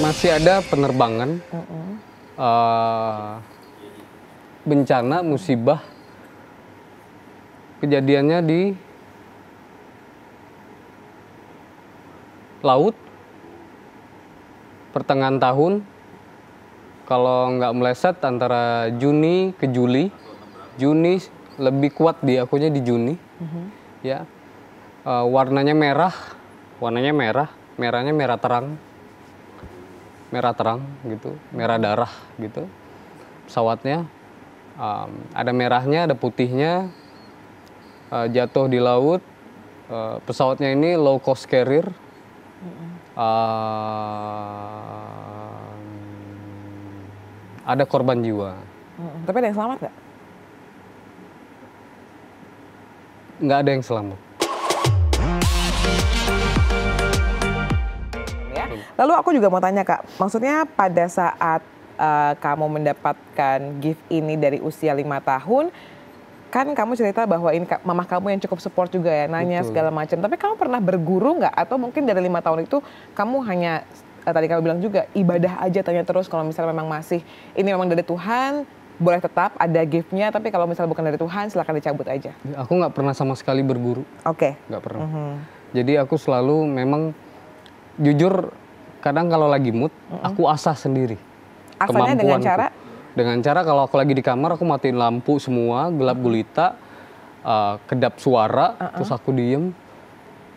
masih ada penerbangan uh -uh. uh, bencana musibah kejadiannya di laut pertengahan tahun kalau nggak meleset antara Juni ke Juli Juni lebih kuat di akunya di Juni uh mm-hmm. -huh. ya uh, warnanya merah warnanya merah merahnya merah terang merah terang gitu, merah darah gitu. Pesawatnya um, ada merahnya, ada putihnya. Uh, jatuh di laut. Uh, pesawatnya ini low cost carrier. Uh, ada korban jiwa. Tapi ada yang selamat nggak? Nggak ada yang selamat Lalu aku juga mau tanya Kak, maksudnya pada saat uh, kamu mendapatkan gift ini dari usia lima tahun, kan kamu cerita bahwa ini kak mamah kamu yang cukup support juga ya nanya Betul. segala macam tapi kamu pernah berguru nggak atau mungkin dari lima tahun itu kamu hanya eh, tadi kamu bilang juga ibadah aja tanya terus kalau misalnya memang masih ini memang dari Tuhan boleh tetap ada giftnya tapi kalau misalnya bukan dari Tuhan silahkan dicabut aja ya, aku nggak pernah sama sekali berguru oke okay. nggak pernah mm -hmm. jadi aku selalu memang jujur kadang kalau lagi mood mm-hmm. aku asah sendiri Asahnya kemampuan dengan cara dengan cara kalau aku lagi di kamar aku matiin lampu semua gelap gulita uh, kedap suara uh-uh. terus aku diem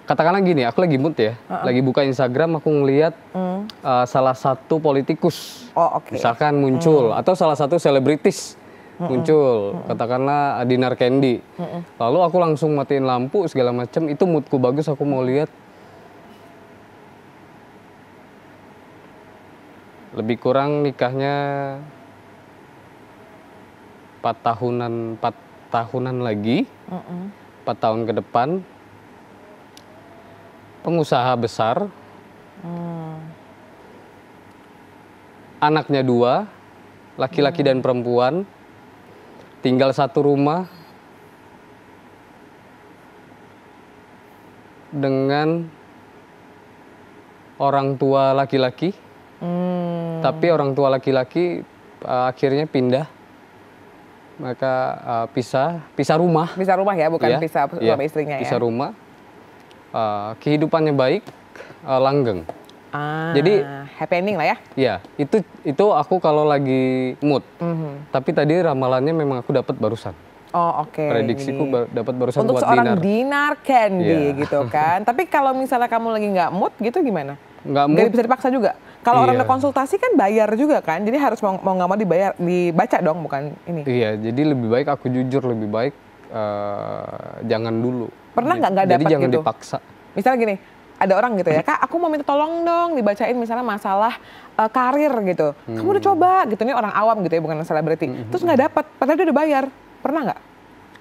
katakanlah gini aku lagi mood ya uh-uh. lagi buka Instagram aku ngeliat mm. uh, salah satu politikus oh, okay. misalkan muncul mm. atau salah satu selebritis muncul Mm-mm. katakanlah dinar candy Mm-mm. lalu aku langsung matiin lampu segala macam itu moodku bagus aku mau lihat lebih kurang nikahnya empat tahunan empat tahunan lagi empat tahun ke depan pengusaha besar mm. anaknya dua laki-laki mm. dan perempuan tinggal satu rumah dengan orang tua laki-laki hmm. Tapi orang tua laki-laki uh, akhirnya pindah. Mereka uh, pisah, pisah rumah. Pisah rumah ya, bukan yeah. pisah suami yeah. Iya, istrinya pisah ya. Pisah rumah. Uh, kehidupannya baik, uh, langgeng. Ah, Jadi happy ending lah ya? yeah, itu itu aku kalau lagi mood. Mm -hmm. Tapi tadi ramalannya memang aku dapat barusan. Oh oke. Okay. Prediksiku dapat barusan Untuk buat seorang dinar. dinar candy yeah. gitu kan. Tapi kalau misalnya kamu lagi nggak mood gitu gimana? Nggak mood. Gak bisa dipaksa juga? Kalau iya. orang udah konsultasi kan bayar juga kan, jadi harus mau mau nggak mau dibayar dibaca dong bukan ini. Iya, jadi lebih baik aku jujur lebih baik uh, jangan dulu. Pernah nggak nggak dapat gitu? Jadi jangan dipaksa. Misalnya gini, ada orang gitu ya, hmm. kak aku mau minta tolong dong dibacain misalnya masalah uh, karir gitu. Hmm. Kamu udah hmm. coba gitu nih orang awam gitu ya bukan selebriti. Hmm. hmm Terus nggak dapat, padahal dia udah bayar. Pernah nggak?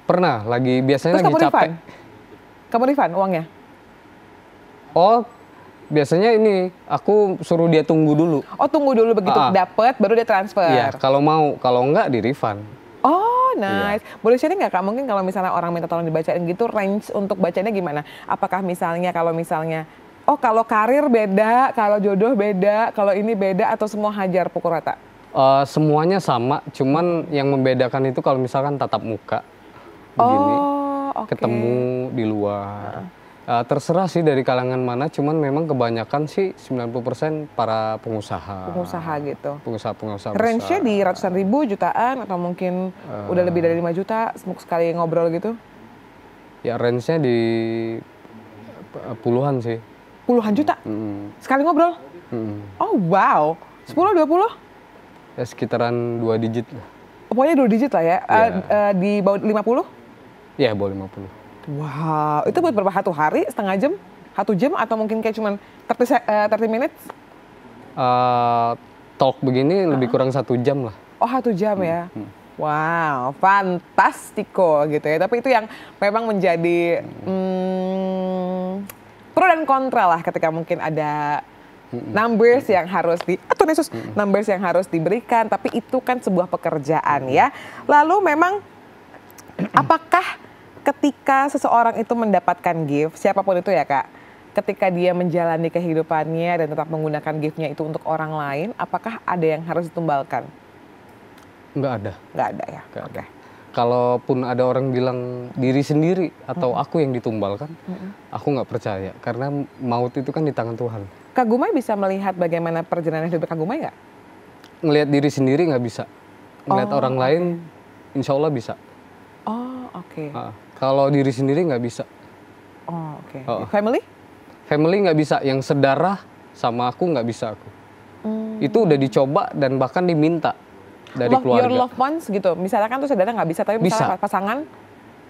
Pernah, lagi biasanya Terus lagi kamu capek. Refund? Kamu refund uangnya? Oh, biasanya ini aku suruh dia tunggu dulu. Oh tunggu dulu begitu uh, dapet baru dia transfer. Iya kalau mau kalau enggak di refund. Oh iya. nice. Iya. Boleh sharing nggak kak mungkin kalau misalnya orang minta tolong dibacain gitu range untuk bacanya gimana? Apakah misalnya kalau misalnya oh kalau karir beda, kalau jodoh beda, kalau ini beda atau semua hajar pukul rata? Uh, semuanya sama, cuman yang membedakan itu kalau misalkan tatap muka begini, oh, okay. ketemu di luar. Uh Uh, terserah sih dari kalangan mana, cuman memang kebanyakan sih 90% para pengusaha. Pengusaha gitu. Pengusaha-pengusaha. Range-nya di ratusan ribu, jutaan, atau mungkin uh, udah lebih dari 5 juta sekali ngobrol gitu? Ya range-nya di eh, puluhan sih. Puluhan juta? Mm. Sekali ngobrol? Mm. Oh wow, 10, 20? Ya sekitaran dua digit lah. Pokoknya dua digit lah ya, yeah. uh, ya. uh, di bawah 50? Ya, yeah, bawah 50. Wow, itu buat berapa satu hari, setengah jam, satu jam atau mungkin kayak cuman 30, uh, 30 minutes? Uh, talk begini uh-huh. lebih kurang satu jam lah. Oh satu jam hmm. ya? Hmm. hmm. Wow, fantastiko gitu ya. Tapi itu yang memang menjadi hmm. Hmm, pro dan kontra lah ketika mungkin ada hmm, hmm. numbers yang harus di atau Yesus numbers yang harus diberikan tapi itu kan sebuah pekerjaan ya lalu memang apakah ketika seseorang itu mendapatkan gift, siapapun itu ya kak, ketika dia menjalani kehidupannya dan tetap menggunakan giftnya itu untuk orang lain, apakah ada yang harus ditumbalkan? Nggak ada. Nggak ada ya? Nggak okay. ada. Kalaupun ada orang bilang diri sendiri atau -hmm. aku yang ditumbalkan, -hmm. aku nggak percaya. Karena maut itu kan di tangan Tuhan. Kak Gumai bisa melihat bagaimana perjalanan hidup Kak Gumai nggak? Ngelihat diri sendiri nggak bisa. Ngelihat oh, orang lain, insya Allah bisa. Oh, oke. Okay. Uh. Kalau diri sendiri nggak bisa. Oh oke. Okay. Oh. Family? Family nggak bisa. Yang sedarah sama aku nggak bisa aku. Hmm. Itu udah dicoba dan bahkan diminta dari love, keluarga. Your loved ones gitu. Misalnya kan tuh sedarah nggak bisa, tapi misalnya bisa. pasangan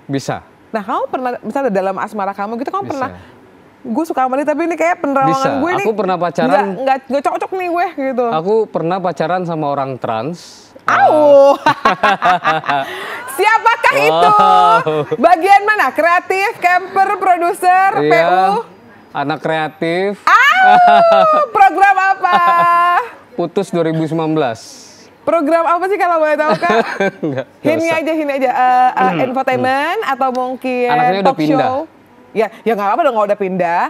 bisa. Nah kamu pernah misalnya dalam asmara kamu gitu kamu bisa. pernah gue suka sama dia tapi ini kayak penerawangan bisa. gue nih. Aku pernah pacaran. Nggak, cocok nih gue gitu. Aku pernah pacaran sama orang trans. Au. Uh, Siapakah wow. itu? Bagian mana? Kreatif, camper, produser, iya. PU? Anak kreatif. Ah, program apa? Putus 2019. Program apa sih kalau boleh tahu kak? Enggak, hini aja, hini aja. Uh, uh, infotainment atau mungkin Anaknya talk udah pindah. show? Ya, ya nggak apa-apa dong kalau udah pindah.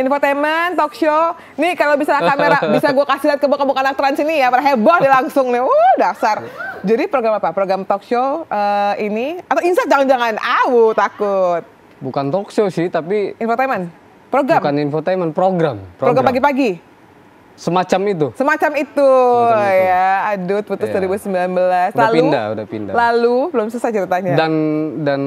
Infotainment, talk show. Nih kalau bisa kamera, bisa gue kasih lihat ke bukan anak trans ini ya, pada heboh di langsung nih. Uh, dasar. Jadi program apa? Program talk show uh, ini atau insert jangan-jangan? Awu takut. Bukan talk show sih, tapi infotainment. Program. Bukan infotainment, program. Program, pagi-pagi. Semacam itu. Semacam itu. Semacam itu. Ya, Aduh, putus ya. 2019. Lalu udah pindah, udah pindah. Lalu belum selesai ceritanya. Dan dan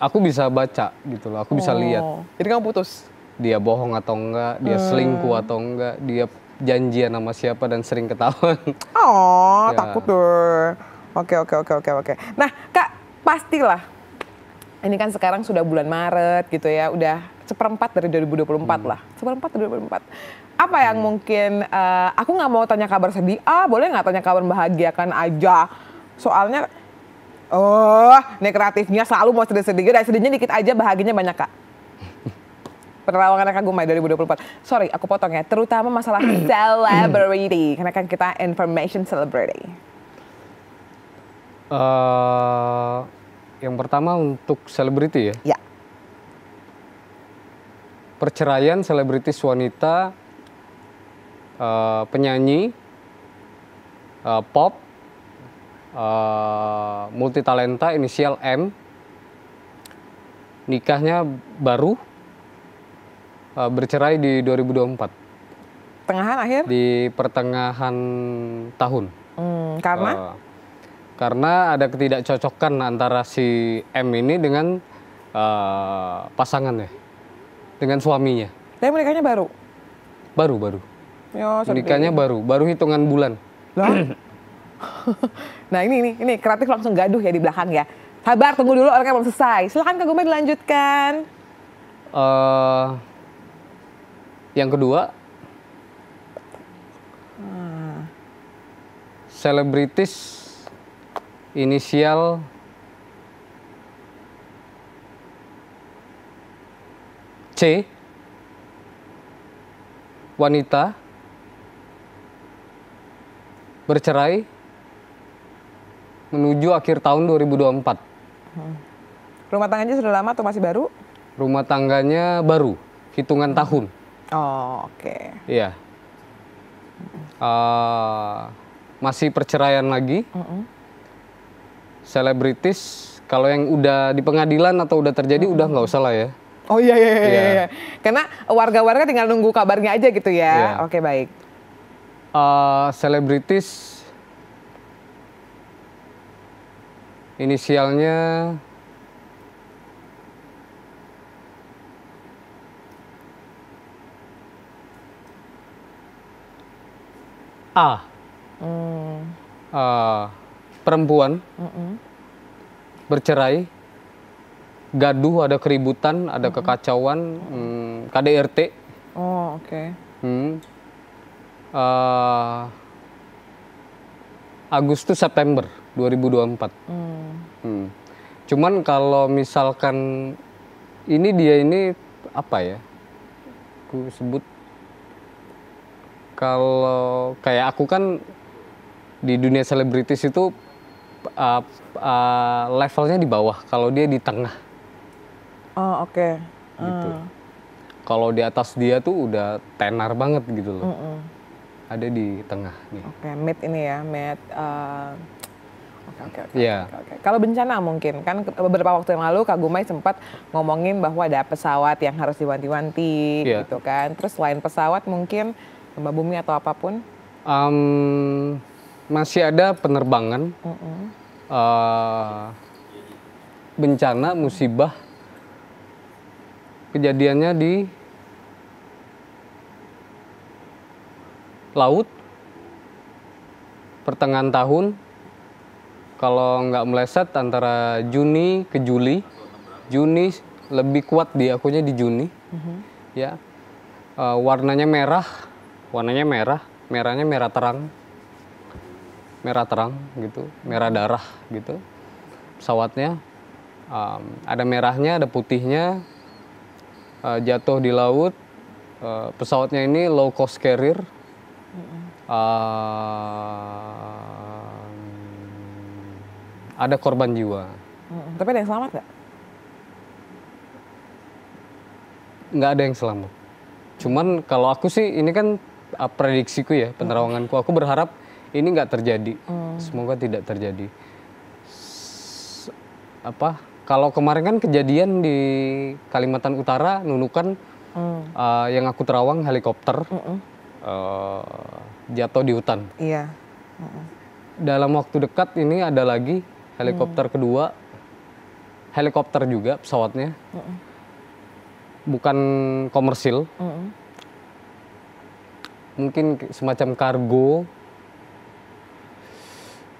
aku bisa baca gitu loh, aku bisa oh. lihat. Jadi kamu putus. Dia bohong atau enggak, dia hmm. selingkuh atau enggak, dia janjian sama siapa dan sering ketahuan. Oh, ya. takut tuh. Oke, oke, oke, oke, oke. Nah, Kak, pastilah ini kan sekarang sudah bulan Maret gitu ya, udah seperempat dari 2024 hmm. lah, seperempat dari 2024. Apa yang hmm. mungkin uh, aku nggak mau tanya kabar sedih, ah boleh nggak tanya kabar bahagia kan aja, soalnya Oh, nih kreatifnya selalu mau sedih-sedih. dan sedihnya dikit aja, bahagianya banyak, Kak. Perlawangan Kak Gumai 2024. Sorry, aku potong ya. Terutama masalah celebrity. Karena kan kita information celebrity. Uh, yang pertama untuk selebriti ya? Ya. Perceraian selebritis wanita, uh, penyanyi, uh, pop, uh, multitalenta inisial M. Nikahnya baru uh, bercerai di 2024. Pertengahan akhir? Di pertengahan tahun. Hmm, karena? Uh, karena ada ketidakcocokan antara si M ini dengan uh, pasangannya, dengan suaminya. Dan menikahnya baru? Baru, baru. Ya, menikahnya baru, baru hitungan bulan. Lah? nah ini, ini, ini kreatif langsung gaduh ya di belakang ya. Sabar, tunggu dulu orangnya belum selesai. Silahkan ke Gumen dilanjutkan. Uh, yang kedua, selebritis hmm. inisial C wanita bercerai menuju akhir tahun 2024. Hmm. Rumah tangganya sudah lama atau masih baru? Rumah tangganya baru, hitungan tahun. Oh, oke. Okay. Iya. Uh, masih perceraian lagi. Selebritis, mm kalau yang udah di pengadilan atau udah terjadi, mm udah nggak usah lah ya. Oh iya, iya iya iya. iya. iya. Karena warga-warga tinggal nunggu kabarnya aja gitu ya. Iya. Oke okay, baik. Eh, selebritis Inisialnya A. Mm. Uh, perempuan. Mm -mm. Bercerai. Gaduh, ada keributan, ada mm -mm. kekacauan. mm, KDRT. Oh, oke. Okay. Hmm. Uh, Agustus September. 2024. Hmm. Hmm. Cuman kalau misalkan ini dia ini apa ya? Ku sebut kalau kayak aku kan di dunia selebritis itu uh, uh, levelnya di bawah, kalau dia di tengah. Oh, oke. Okay. Gitu. Hmm. Kalau di atas dia tuh udah tenar banget gitu loh. Mm -mm. Ada di tengah nih. Oke, okay, mid ini ya, mid uh, Oke, oke, yeah. oke, oke. Kalau bencana mungkin kan beberapa waktu yang lalu Kak Gumai sempat ngomongin bahwa ada pesawat yang harus diwanti-wanti yeah. gitu kan. Terus selain pesawat mungkin gempa bumi atau apapun? Um, masih ada penerbangan, Uh -uh. uh, bencana, musibah. Kejadiannya di laut, pertengahan tahun, kalau nggak meleset antara Juni ke Juli. Juni lebih kuat di akunya di Juni. Mm-hmm. Ya. Uh, warnanya merah. Warnanya merah, merahnya merah terang. Merah terang gitu, merah darah gitu. Pesawatnya um, ada merahnya, ada putihnya. Uh, jatuh di laut. Uh, pesawatnya ini low cost carrier. Mm-hmm. Uh, ada korban jiwa. Hmm, tapi ada yang selamat nggak? Nggak ada yang selamat. Cuman kalau aku sih ini kan uh, prediksiku ya, penerawanganku. Aku berharap ini nggak terjadi. Hmm. Semoga tidak terjadi. S apa? Kalau kemarin kan kejadian di Kalimantan Utara, Nunukan, hmm. uh, yang aku terawang helikopter hmm. Uh, jatuh di hutan. Iya. Hmm. Dalam waktu dekat ini ada lagi helikopter hmm. kedua helikopter juga pesawatnya hmm. bukan komersil hmm. mungkin semacam kargo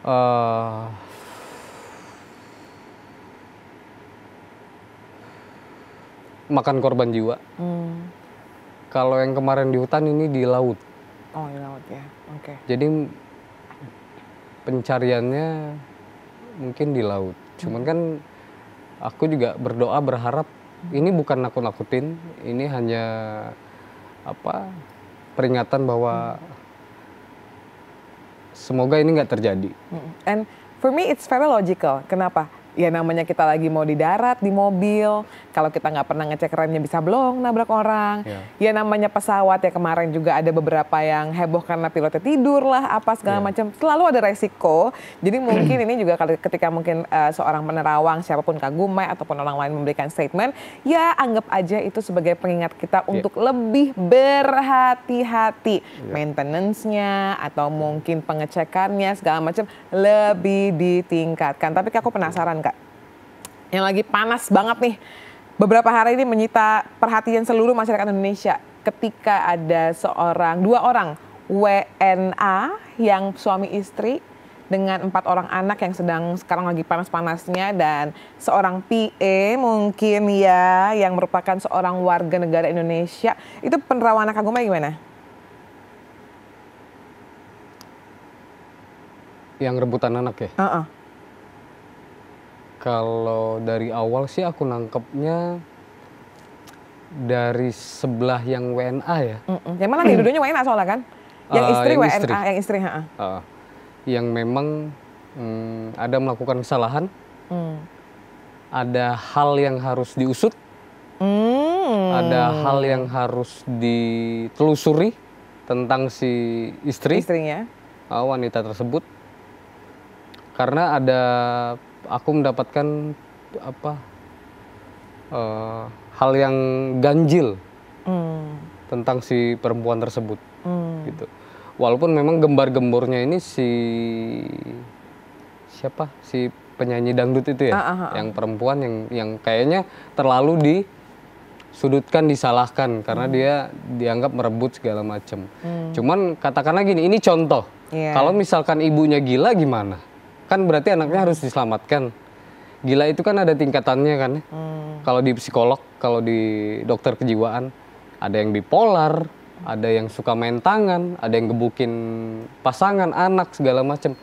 uh, makan korban jiwa hmm. kalau yang kemarin di hutan ini di laut oh di laut ya oke okay. jadi pencariannya mungkin di laut. Hmm. Cuman kan aku juga berdoa berharap ini bukan nakut-nakutin, ini hanya apa peringatan bahwa semoga ini nggak terjadi. Hmm. And for me it's very logical. Kenapa? ya namanya kita lagi mau di darat di mobil kalau kita nggak pernah ngecek remnya bisa blong nabrak orang yeah. ya namanya pesawat ya kemarin juga ada beberapa yang heboh karena pilotnya tidur lah apa segala yeah. macam selalu ada resiko jadi mungkin ini juga ketika mungkin uh, seorang penerawang siapapun kagumai ataupun orang lain memberikan statement ya anggap aja itu sebagai pengingat kita yeah. untuk lebih berhati-hati yeah. maintenance-nya atau mungkin pengecekannya segala macam lebih ditingkatkan tapi aku penasaran kak yang lagi panas banget nih beberapa hari ini menyita perhatian seluruh masyarakat Indonesia ketika ada seorang dua orang WNA yang suami istri dengan empat orang anak yang sedang sekarang lagi panas-panasnya dan seorang PE mungkin ya yang merupakan seorang warga negara Indonesia itu penerawan kagumnya gimana? Yang rebutan anak ya? Uh -uh. Kalau dari awal sih aku nangkepnya dari sebelah yang WNA ya. Mm-mm. Yang mana nih duanya WNA soalnya kan? Yang uh, istri yang WNA, istri. yang istri Uh, yang memang um, ada melakukan kesalahan, mm. ada hal yang harus diusut, mm. ada hal yang harus ditelusuri tentang si istri, istrinya, uh, wanita tersebut, karena ada aku mendapatkan apa uh, hal yang ganjil hmm. tentang si perempuan tersebut hmm. gitu walaupun memang gembar-gembornya ini si siapa si penyanyi dangdut itu ya uh, uh, uh. yang perempuan yang yang kayaknya terlalu di sudutkan disalahkan karena hmm. dia dianggap merebut segala macam hmm. cuman katakanlah gini ini contoh yeah. kalau misalkan ibunya gila gimana kan berarti anaknya harus diselamatkan gila itu kan ada tingkatannya kan ya. hmm. kalau di psikolog kalau di dokter kejiwaan ada yang bipolar ada yang suka main tangan ada yang gebukin pasangan anak segala macam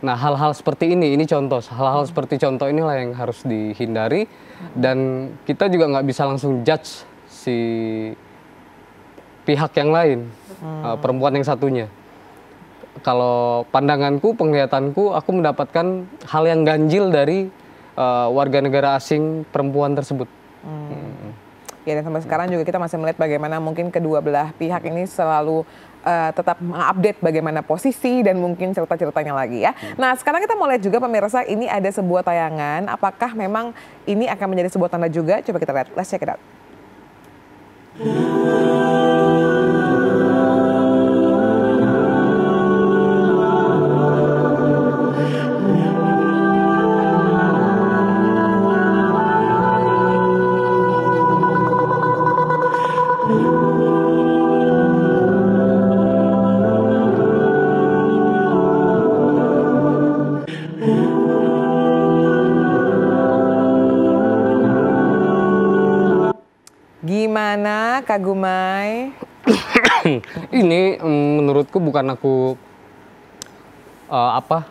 nah hal-hal seperti ini ini contoh hal-hal hmm. seperti contoh inilah yang harus dihindari hmm. dan kita juga nggak bisa langsung judge si pihak yang lain hmm. Eh, perempuan yang satunya kalau pandanganku, penglihatanku, aku mendapatkan hal yang ganjil dari uh, warga negara asing perempuan tersebut. Hmm. Ya dan sampai sekarang juga kita masih melihat bagaimana mungkin kedua belah pihak ini selalu uh, tetap mengupdate bagaimana posisi dan mungkin cerita-ceritanya lagi ya. Hmm. Nah sekarang kita mulai juga pemirsa ini ada sebuah tayangan. Apakah memang ini akan menjadi sebuah tanda juga? Coba kita lihat. Let's check it out. Hmm. Gimana Kak Gumai? Ini mm, menurutku bukan aku uh, apa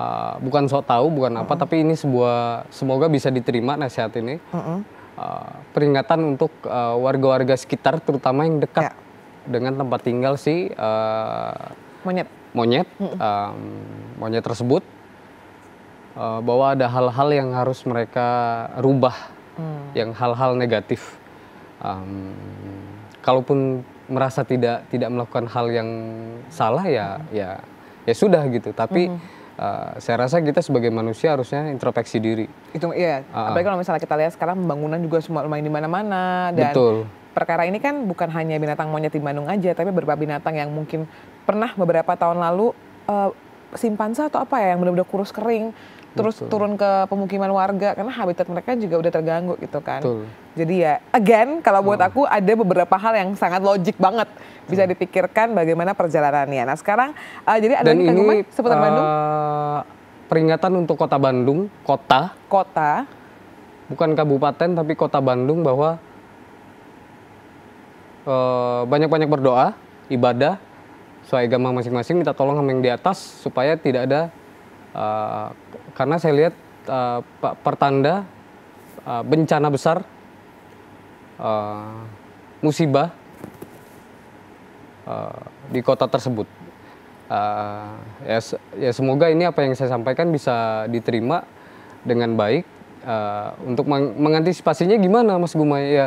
uh, bukan sok tahu bukan -uh. apa tapi ini sebuah semoga bisa diterima nasihat ini uh -uh. uh, peringatan untuk eh, warga-warga uh, sekitar terutama yang dekat yeah. dengan tempat tinggal si uh, monyet monyet uh -uh. um, monyet tersebut uh, bahwa ada hal-hal yang harus mereka rubah, hmm. yang hal-hal negatif. Um, kalaupun merasa tidak tidak melakukan hal yang salah ya hmm. ya ya sudah gitu. Tapi hmm. Uh, saya rasa kita sebagai manusia harusnya introspeksi diri. Itu iya. Uh, Apalagi kalau misalnya kita lihat sekarang pembangunan juga semua lumayan di mana-mana dan betul. perkara ini kan bukan hanya binatang monyet di Bandung aja, tapi beberapa binatang yang mungkin pernah beberapa tahun lalu uh, eh, simpansa atau apa ya yang benar-benar kurus kering terus Betul. turun ke pemukiman warga karena habitat mereka juga udah terganggu gitu kan. Betul. Jadi ya again kalau buat oh. aku ada beberapa hal yang sangat logik banget bisa nah. dipikirkan bagaimana perjalanannya. Nah, sekarang uh, jadi ada ini seputar uh, Bandung. Peringatan untuk Kota Bandung, kota. Kota. Bukan kabupaten tapi Kota Bandung bahwa eh, banyak-banyak uh, berdoa, ibadah, sesuai agama masing-masing minta tolong sama yang di atas supaya tidak ada uh, karena saya lihat uh, pertanda uh, bencana besar, uh, musibah uh, di kota tersebut. Uh, ya, ya semoga ini apa yang saya sampaikan bisa diterima dengan baik. Uh, untuk meng mengantisipasinya gimana, Mas Gumai? Ya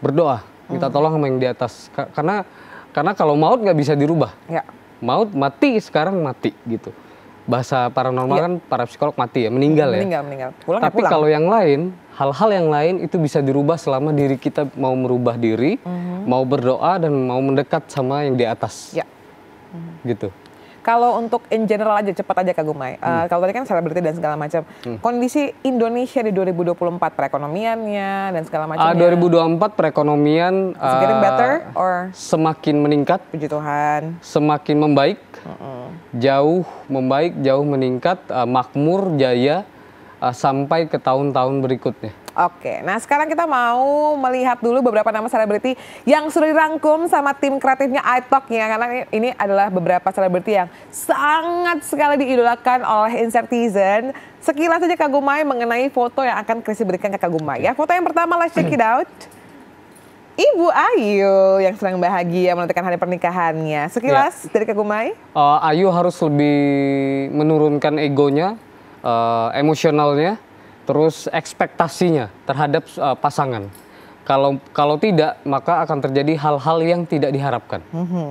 berdoa, minta hmm. tolong sama yang di atas. karena karena kalau maut nggak bisa dirubah. Ya. Maut mati sekarang mati gitu bahasa paranormal ya. kan para psikolog mati ya, meninggal, meninggal ya. Meninggal, meninggal. Pulang ya, Tapi ya kalau yang lain, hal-hal yang lain itu bisa dirubah selama diri kita mau merubah diri, uh mhm. -huh. mau berdoa dan mau mendekat sama yang di atas. Ya. uh -huh. Gitu. Kalau untuk in general aja cepat aja Kak Gumai. Eh, hmm. Uh, kalau tadi kan selebriti dan segala macam. Hmm. Kondisi Indonesia di 2024 perekonomiannya dan segala macam. Uh, 2024 perekonomian Is uh, better or semakin meningkat. Puji Tuhan. Semakin membaik. Uh -uh. Jauh membaik, jauh meningkat, uh, makmur, jaya uh, sampai ke tahun-tahun berikutnya. Oke, nah sekarang kita mau melihat dulu beberapa nama selebriti yang sudah dirangkum sama tim kreatifnya iTalk ya. Karena ini adalah beberapa selebriti yang sangat sekali diidolakan oleh Insertizen. Sekilas saja Kak Gumai mengenai foto yang akan Chrissy berikan ke Kak Gumai ya. Foto yang pertama, let's check it out. Ibu Ayu yang sedang bahagia menentukan hari pernikahannya. Sekilas ya. dari Kak Gumai? Uh, Ayu harus lebih menurunkan egonya, uh, emosionalnya terus ekspektasinya terhadap uh, pasangan. Kalau kalau tidak maka akan terjadi hal-hal yang tidak diharapkan. Mm -hmm.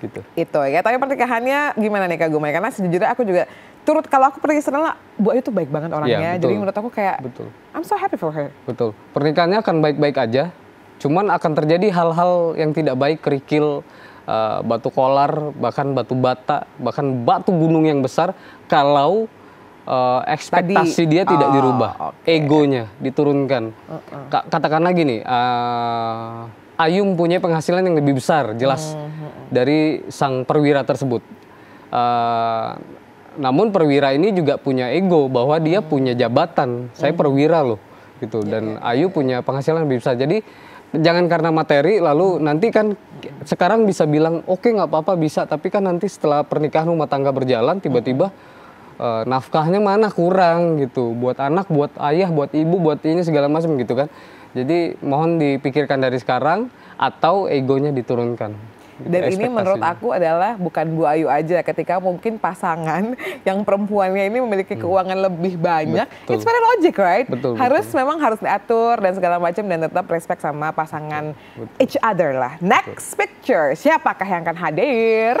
Gitu. Itu ya. Tapi pernikahannya gimana nih Kak Gumai? Karena sejujurnya aku juga turut kalau aku pergi sana lah, Bu Ayu tuh baik banget orangnya. Ya, Jadi menurut aku kayak betul. I'm so happy for her. Betul. Pernikahannya akan baik-baik aja. Cuman akan terjadi hal-hal yang tidak baik, kerikil, uh, batu kolar, bahkan batu bata, bahkan batu gunung yang besar kalau uh, ekspektasi Tadi, dia tidak uh, dirubah, okay. egonya diturunkan. Uh -uh. nih lagi nih, uh, eh, Ayu mempunyai penghasilan yang lebih besar, jelas uh uh. dari sang perwira tersebut. Uh, namun perwira ini juga punya ego bahwa dia uh. punya jabatan, saya perwira loh, gitu. Iya, Dan yeah, iya, Ayu yeah. punya penghasilan lebih besar, jadi jangan karena materi lalu nanti kan sekarang bisa bilang oke okay, nggak apa-apa bisa tapi kan nanti setelah pernikahan rumah tangga berjalan tiba-tiba e, nafkahnya mana kurang gitu buat anak buat ayah buat ibu buat ini segala macam gitu kan jadi mohon dipikirkan dari sekarang atau egonya diturunkan dan ini menurut aku adalah bukan Bu Ayu aja ketika mungkin pasangan yang perempuannya ini memiliki hmm. keuangan hmm. lebih banyak betul. it's very logic right betul, harus betul. memang harus diatur dan segala macam dan tetap respect sama pasangan betul. each other lah next betul. picture siapakah yang akan hadir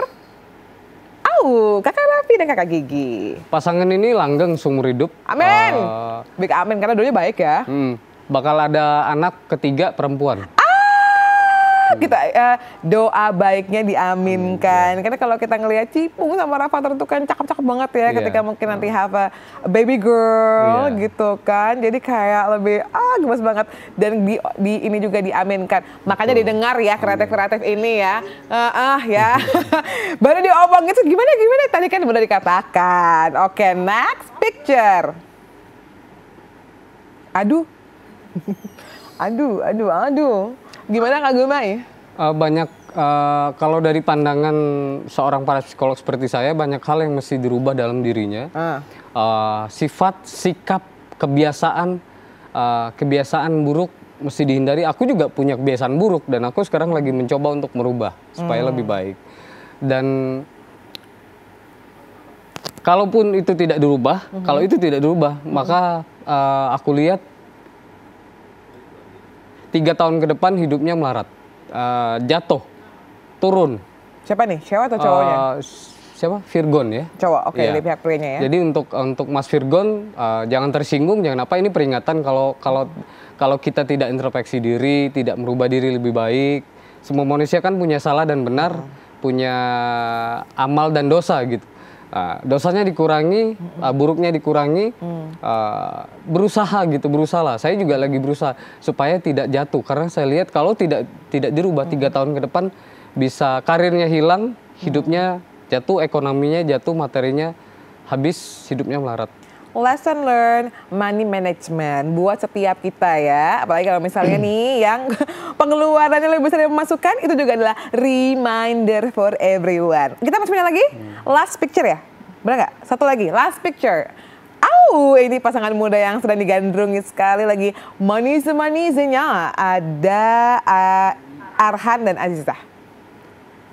dan kakak Gigi. Pasangan ini langgeng seumur hidup. Amin. Uh, Big amin karena dulunya baik ya. Hmm, bakal ada anak ketiga perempuan kita uh, doa baiknya diaminkan. Hmm, yeah. Karena kalau kita ngelihat Cipung sama Rafa tentu kan cakep-cakep banget ya yeah. ketika mungkin nanti hmm. have a baby girl yeah. gitu kan. Jadi kayak lebih ah gemes banget dan di, di ini juga diaminkan. Makanya oh. didengar ya hmm. kreatif-kreatif ini ya. Uh, uh, ya. Baru diomongin gimana gimana tadi kan benar dikatakan. Oke, okay, next picture. Aduh. aduh, aduh, aduh. Gimana Kak Gumai? Uh, banyak uh, kalau dari pandangan seorang para psikolog seperti saya banyak hal yang mesti dirubah dalam dirinya. Uh. Uh, sifat, sikap, kebiasaan, uh, kebiasaan buruk mesti dihindari. Aku juga punya kebiasaan buruk dan aku sekarang lagi mencoba untuk merubah supaya hmm. lebih baik. Dan kalaupun itu tidak dirubah, mm -hmm. kalau itu tidak dirubah, mm -hmm. maka uh, aku lihat tiga tahun ke depan hidupnya melarat, uh, jatuh, turun. Siapa nih? Cewek atau cowoknya? Uh, siapa? Virgon ya. Cowok, oke okay, iya. yeah. dari pihak ya. Jadi untuk untuk Mas Virgon uh, jangan tersinggung, jangan apa ini peringatan kalau kalau kalau kita tidak introspeksi diri, tidak merubah diri lebih baik. Semua manusia kan punya salah dan benar, hmm. punya amal dan dosa gitu uh, dosanya dikurangi, uh, buruknya dikurangi, uh, berusaha gitu, berusaha lah. Saya juga lagi berusaha supaya tidak jatuh karena saya lihat kalau tidak tidak dirubah hmm. tiga tahun ke depan bisa karirnya hilang, hmm. hidupnya jatuh, ekonominya jatuh, materinya habis, hidupnya melarat lesson learn money management buat setiap kita ya. Apalagi kalau misalnya nih yang pengeluarannya lebih besar dari pemasukan itu juga adalah reminder for everyone. Kita masih punya lagi? Hmm. Last picture ya? Benar nggak? Satu lagi, last picture. Oh, ini pasangan muda yang sedang digandrungi sekali lagi. Manis manisnya ada uh, Arhan dan Azizah.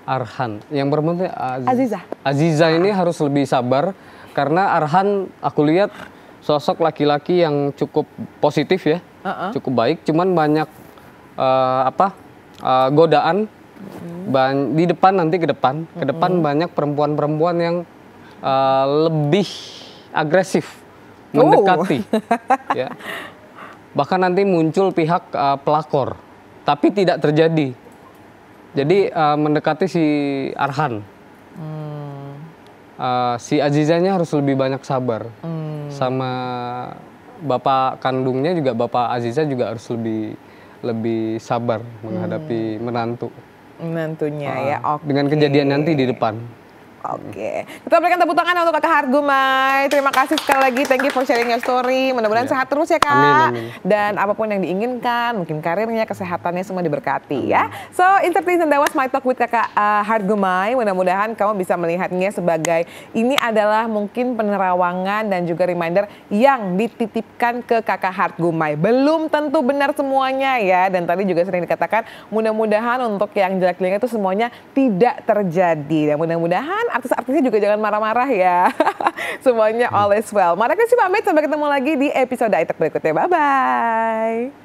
Arhan, yang bermutu Aziza. Aziza Azizah ini harus lebih sabar karena Arhan aku lihat sosok laki-laki yang cukup positif ya, uh -uh. cukup baik. Cuman banyak uh, apa uh, godaan hmm. di depan nanti ke depan, ke depan banyak perempuan-perempuan yang uh, lebih agresif oh. mendekati, oh. ya. Bahkan nanti muncul pihak uh, pelakor, tapi tidak terjadi. Jadi uh, mendekati si Arhan. Hmm uh, si Azizanya harus lebih banyak sabar hmm. sama bapak kandungnya juga bapak Aziza juga harus lebih lebih sabar menghadapi hmm. menantu menantunya uh, ya okay. Ah, dengan kejadian nanti di depan Oke. Okay. Kita berikan tepuk tangan untuk Kak Hargumai. Terima kasih sekali lagi. Thank you for sharing your story. Mudah-mudahan yeah. sehat terus ya Kak. Amin, amin. Dan apapun yang diinginkan, mungkin karirnya, kesehatannya semua diberkati ya. amin. ya. So, Insert That Was My Talk with Kakak uh, Hargumai. Mudah-mudahan kamu bisa melihatnya sebagai ini adalah mungkin penerawangan dan juga reminder yang dititipkan ke Kakak Hargumai. Belum tentu benar semuanya ya. Dan tadi juga sering dikatakan mudah-mudahan untuk yang jelek-jeleknya itu semuanya tidak terjadi. Dan mudah-mudahan artis-artisnya juga jangan marah-marah ya. Semuanya all is well. Makasih pamit sampai ketemu lagi di episode Itek berikutnya. Bye bye.